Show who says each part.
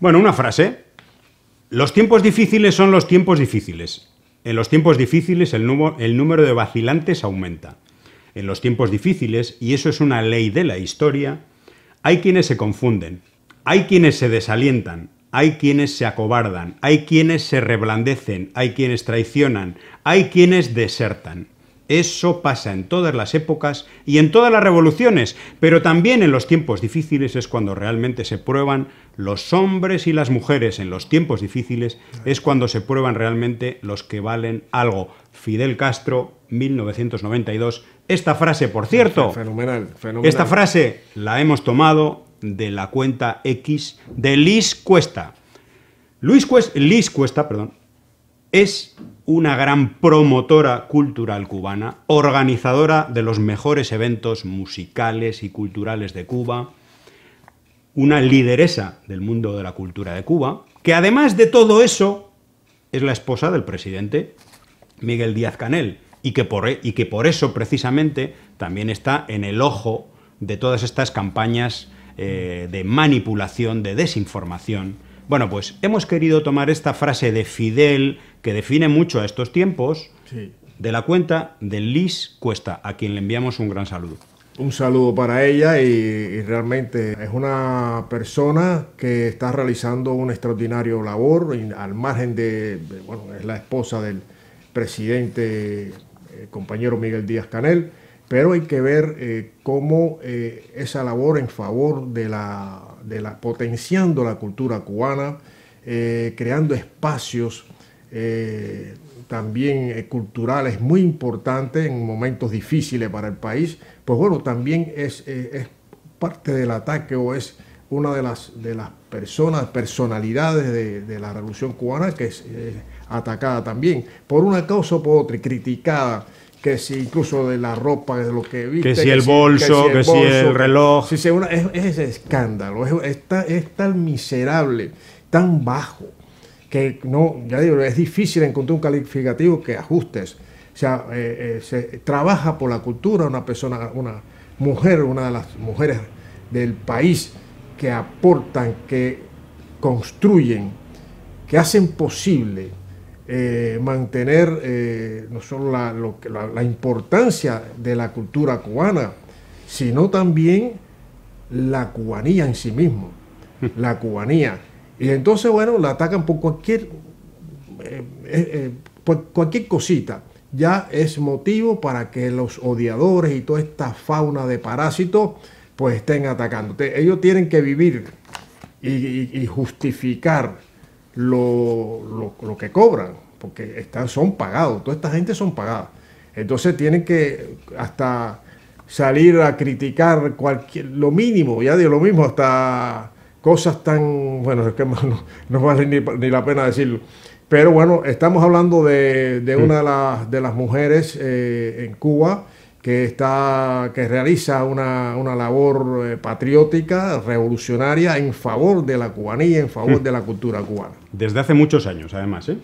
Speaker 1: Bueno, una frase. Los tiempos difíciles son los tiempos difíciles. En los tiempos difíciles el, número de vacilantes aumenta. En los tiempos difíciles, y eso es una ley de la historia, hay quienes se confunden, hay quienes se desalientan, hay quienes se acobardan, hay quienes se reblandecen, hay quienes traicionan, hay quienes desertan. Eso pasa en todas las épocas y en todas las revoluciones, pero también en los tiempos difíciles es cuando realmente se prueban los hombres y las mujeres. En los tiempos difíciles es cuando se prueban realmente los que valen algo. Fidel Castro, 1992. Esta frase, por cierto,
Speaker 2: fenomenal, fenomenal. esta
Speaker 1: frase la hemos tomado de la cuenta X de Liz Cuesta. Luis Cuesta, Liz Cuesta, perdón, es una gran promotora cultural cubana, organizadora de los mejores eventos musicales y culturales de Cuba, una lideresa del mundo de la cultura de Cuba, que además de todo eso es la esposa del presidente Miguel Díaz Canel, y que por, e, eso precisamente también está en el ojo de todas estas campañas eh, de manipulación, de desinformación bueno, pues hemos querido tomar esta frase de Fidel, que define mucho a estos tiempos, de la cuenta de Liz Cuesta, a quien le enviamos un gran saludo.
Speaker 2: Un saludo para ella y, realmente es una persona que está realizando una extraordinaria labor al margen de, bueno, es la esposa del presidente, eh, compañero Miguel Díaz Canel pero hay que ver eh, cómo eh, esa labor en favor de la, de la potenciando la cultura cubana, eh, creando espacios también culturales muy importantes en momentos difíciles para el país, pues bueno, también es, parte del ataque o es una de las, de las personas, personalidades de, de la revolución cubana que es atacada también por una causa o por otra y criticada que si incluso de la ropa, de lo que viste. Que si el bolso, que si el, reloj. es, escándalo, es, es, tan, miserable, tan bajo, que no, ya digo, es difícil encontrar un calificativo que ajustes. O sea, eh, eh, se trabaja por la cultura una persona, una mujer, una de las mujeres del país que aportan, que construyen, que hacen posible eh, mantener eh, no solo la, importancia de la cultura cubana, sino también la cubanía en sí mismo, la cubanía. Y entonces, bueno, la atacan por cualquier, eh, cualquier cosita. Ya es motivo para que los odiadores y toda esta fauna de parásitos pues estén atacando. Ellos tienen que vivir y justificar lo, lo, que cobran, porque están, son pagados, toda esta gente son pagadas. Entonces tienen que hasta salir a criticar cualquier, lo mínimo, ya digo lo mismo, hasta cosas tan, bueno, es que no, vale ni, la pena decirlo. Pero bueno, estamos hablando de, una de las, mujeres eh, en Cuba que, está, que realiza una, labor eh, patriótica, revolucionaria, en favor de la cubanía, en favor hmm. de la cultura cubana.
Speaker 1: Desde hace muchos años, además. ¿eh?